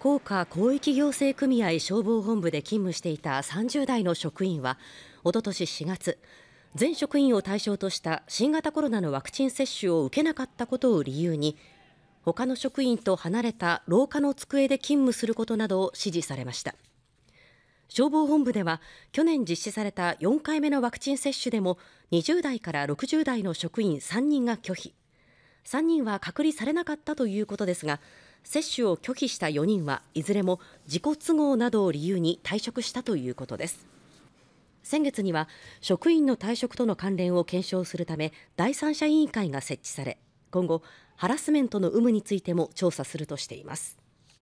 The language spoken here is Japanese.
甲賀広域行政組合消防本部で勤務していた30代の職員はおととし4月全職員を対象とした新型コロナのワクチン接種を受けなかったことを理由に他の職員と離れた廊下の机で勤務することなどを指示されました消防本部では去年実施された4回目のワクチン接種でも20代から60代の職員3人が拒否3人は隔離されなかったということですが接種を拒否した4人はいずれも自己都合などを理由に退職したということです先月には職員の退職との関連を検証するため第三者委員会が設置され今後ハラスメントの有無についても調査するとしています